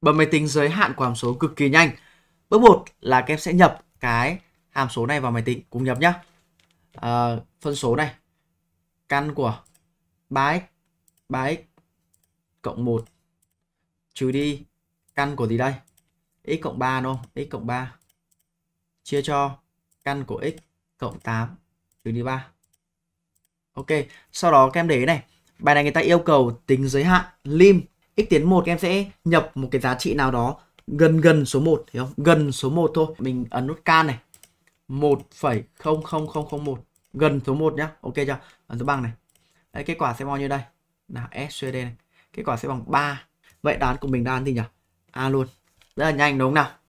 bấm máy tính giới hạn của hàm số cực kỳ nhanh. Bước 1 là các em sẽ nhập cái hàm số này vào máy tính cùng nhập nhá. À, phân số này căn của 3x 3x cộng 1 trừ đi căn của gì đây? x cộng 3 đúng không? x cộng 3 chia cho căn của x cộng 8 trừ đi 3. Ok, sau đó các em để ý này. Bài này người ta yêu cầu tính giới hạn lim x tiến 1 em sẽ nhập một cái giá trị nào đó gần gần số 1 hiểu không? Gần số 1 thôi. Mình ấn nút can này. 1,00001 gần số 1 nhá. Ok chưa? Ấn dấu bằng này. Đấy, kết quả sẽ bao nhiêu đây? Là SCD này. Kết quả sẽ bằng 3. Vậy đoán của mình đoán gì nhỉ? A à, luôn. Rất là nhanh đúng không nào?